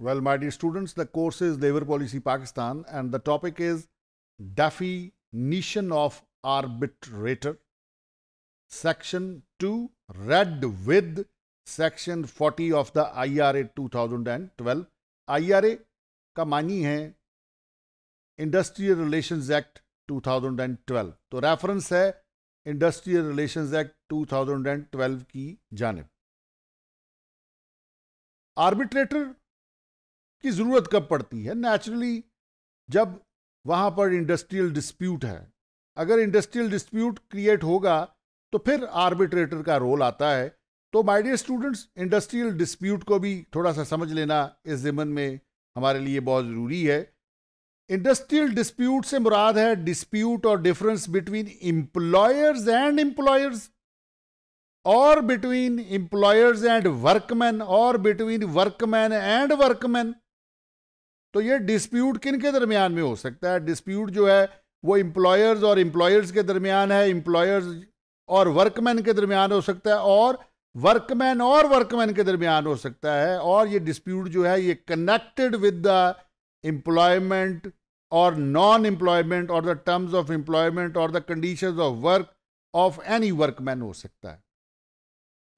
Well, my dear students, the course is Labor Policy Pakistan and the topic is Definition of Arbitrator. Section 2, read with Section 40 of the IRA 2012. IRA का मानी है industrial relations act 2012 तो reference है industrial relations act 2012 की जानब arbitrator की ज़रूरत कब पड़ती है नेचुरली जब वहाँ पर इंडस्ट्रियल डिस्प्यूट है अगर इंडस्ट्रियल डिस्प्यूट क्रिएट होगा तो फिर आर्बिट्रेटर का रोल आता है तो my dear students industrial dispute को भी थोड़ा सा समझ लेना इस जिमन में हमारे लिए बहुत ज़रूरी है इंडस्ट्रियल डिस्प्यूट से मुराद है डिस्प्यूट और difference between employers and employers और बिटवीन इंप्लॉयर्स एंड वर्कमैन और बिटवीन वर्कमैन एंड वर्कमैन तो ये डिस्प्यूट किन के दरमियान में हो सकता है डिस्प्यूट जो है वो इम्प्लॉयर्स और इम्प्लॉयर्स के दरमियान है इम्प्लॉयर्स और वर्कमैन के दरमियान हो सकता है और वर्कमैन और वर्कमैन के दरमियान हो सकता है और ये डिस्प्यूट जो है ये कनेक्टेड विद द एम्प्लॉयमेंट और नॉन एम्प्लॉयमेंट और द टर्म्स ऑफ एम्प्लॉयमेंट और the conditions of work of any workman हो सकता है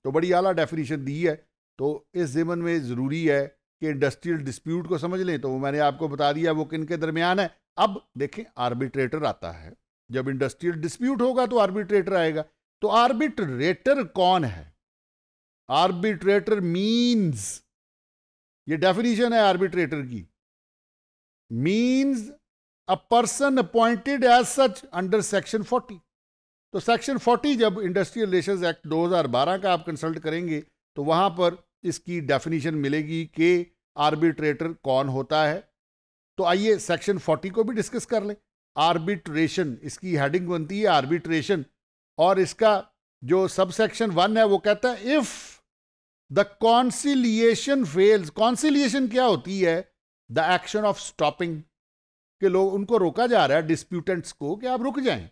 तो बड़ी आला डेफिनेशन दी है तो इस जिमन में ज़रूरी है कि इंडस्ट्रियल डिस्प्यूट को समझ लें तो वो मैंने आपको बता दिया वो किन के दरमियान है अब देखें आर्बिट्रेटर आता है जब इंडस्ट्रियल डिस्प्यूट होगा तो आर्बिट्रेटर आएगा तो आर्बिट्रेटर कौन है आर्बिट्रेटर मीन्स ये डेफिनेशन है आर्बिट्रेटर की means a person appointed as such under section 40 तो सेक्शन 40 जब इंडस्ट्रियल रिलेशन एक्ट 2012 का आप कंसल्ट करेंगे तो वहां पर इसकी डेफिनेशन मिलेगी कि आर्बिट्रेटर कौन होता है तो आइए सेक्शन 40 को भी डिस्कस कर लें आर्बिट्रेशन इसकी हेडिंग बनती है आर्बिट्रेशन और इसका जो सब सेक्शन वन है वो कहता है if the conciliation fails conciliation क्या होती है द एक्शन ऑफ स्टॉपिंग के लोग उनको रोका जा रहा है डिस्प्यूटेंट्स को कि आप रुक जाएं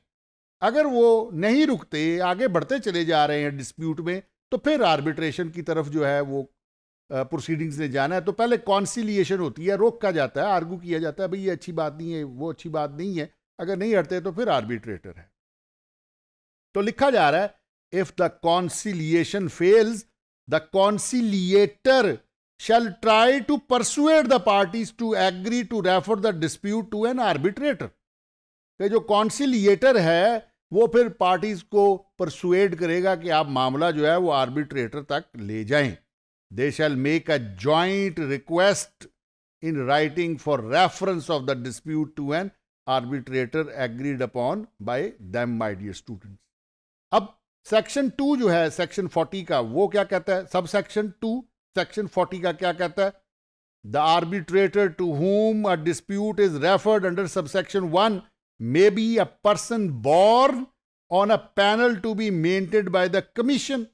अगर वो नहीं रुकते आगे बढ़ते चले जा रहे हैं डिस्प्यूट में तो फिर आर्बिट्रेशन की तरफ जो है वो प्रोसीडिंग्स ने जाना है तो पहले कॉन्सिलिएशन होती है रोका जाता है आर्गू किया जाता है भाई ये अच्छी बात नहीं है वो अच्छी बात नहीं है अगर नहीं हटते तो फिर आर्बिट्रेटर है तो लिखा जा रहा है if the conciliation fails the conciliator shall try to persuade the party to agree to refer the dispute to an arbitrator कि जो कॉन्सिलिएटर है वो फिर पार्टीज को परसुएट करेगा कि आप मामला जो है वो आर्बिट्रेटर तक ले जाएं They shall make a joint request in writing for reference of the dispute to an arbitrator agreed upon by them, my dear students. अब section two, जो है section forty, ka, wo kya कहता hai? Subsection two, section forty ka kya क्या hai? The arbitrator to whom a dispute is referred under subsection 1 may be a person born on a panel to be maintained by the commission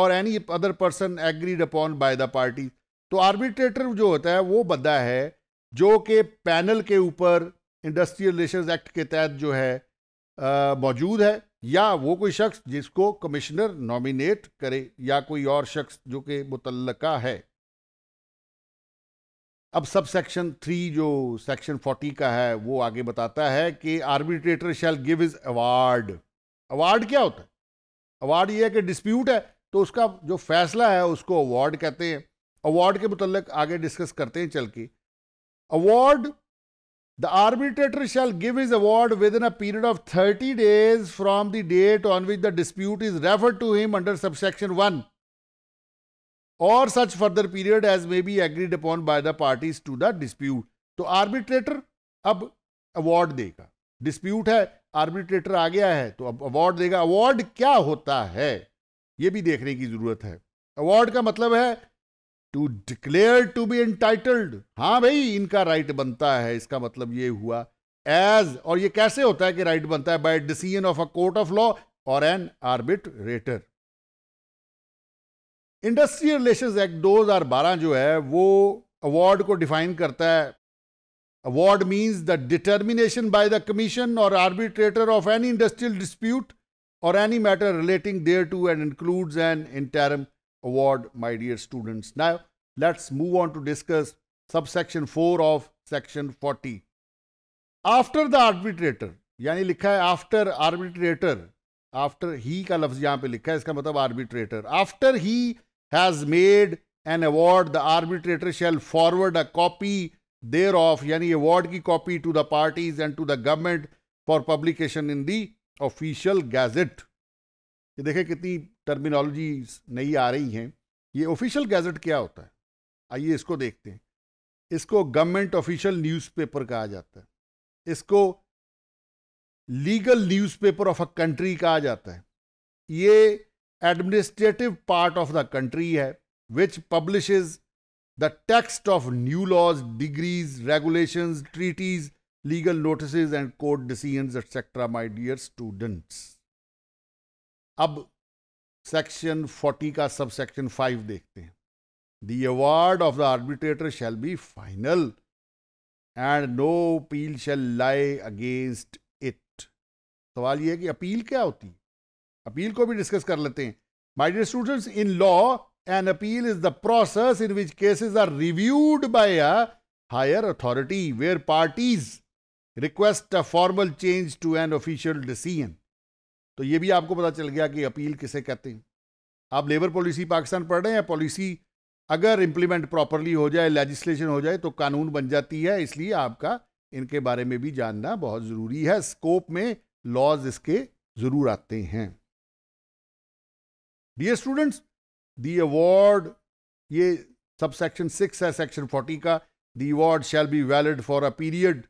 और any other person agreed upon by the party तो arbitrator जो होता है वो बंदा है जो कि पैनल के ऊपर इंडस्ट्रियल रिलेशन एक्ट के तहत जो है मौजूद है या वो कोई शख्स जिसको कमिश्नर नॉमिनेट करे या कोई और शख्स जो कि मुतलका है अब सब सेक्शन थ्री जो सेक्शन फोर्टी का है वो आगे बताता है कि arbitrator shall give his award award क्या होता है अवार्ड ये है कि डिस्प्यूट है तो उसका जो फैसला है उसको अवार्ड कहते हैं अवार्ड के मुतलक आगे डिस्कस करते हैं चल के award the arbitrator shall give his award within a period of thirty days from the date on which the dispute is refer to him under subsection one और such further period as may be agreed upon by the parties to the dispute तो arbitrator अब award देगा dispute है arbitrator आ गया है तो अब अवार्ड देगा अवार्ड क्या होता है ये भी देखने की जरूरत है अवार्ड का मतलब है to declare to be entitled हाँ भाई इनका राइट बनता है इसका मतलब ये हुआ एज और ये कैसे होता है कि राइट बनता है by decision of a court of law और an arbitrator industrial relation act 2012 जो है वो अवार्ड को डिफाइन करता है award means the determination by the commission और arbitrator of any industrial dispute or any matter relating thereto and includes an interim award, my dear students. Now, let's move on to discuss subsection 4 of section 40. After the arbitrator, yani likha after arbitrator, after he ka lafz yahan pe likha hai, iska matab arbitrator. After he has made an award, the arbitrator shall forward a copy thereof, yani award ki copy to the parties and to the government for publication in the official gazette ये देखें कितनी terminology नई आ रही हैं ये official gazette क्या होता है आइए इसको देखते हैं इसको गवर्नमेंट ऑफिशियल न्यूज़पेपर कहा जाता है इसको legal newspaper of a country कहा जाता है ये administrative part of the country है which publishes the text of new laws decrees regulations treaties legal notice and court decision etc., my dear student अब सेक्शन फोर्टी का sub section 5 देखते हैं the award of the arbitrator shall be final and no appeal shall lie against it सवाल यह है कि appeal क्या होती है अपील को भी डिस्कस कर लेते हैं my dear students in law an appeal is the process in which cases are reviewed by a higher authority where parties request a formal change to an official decision तो ये भी आपको पता चल गया कि अपील किसे कहते हैं आप लेबर पॉलिसी पाकिस्तान पढ़ रहे हैं पॉलिसी अगर इम्प्लीमेंट प्रॉपरली हो जाए लेजिस्लेशन हो जाए तो कानून बन जाती है इसलिए आपका इनके बारे में भी जानना बहुत ज़रूरी है स्कोप में लॉज इसके ज़रूर आते हैं डियर स्टूडेंट्स दी अवार्ड ये सब सेक्शन सिक्स है सेक्शन फोर्टी का the award shall be valid for a period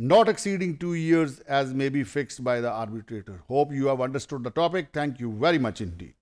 not exceeding two years as may be fixed by the arbitrator. Hope you have understood the topic. Thank you very much indeed.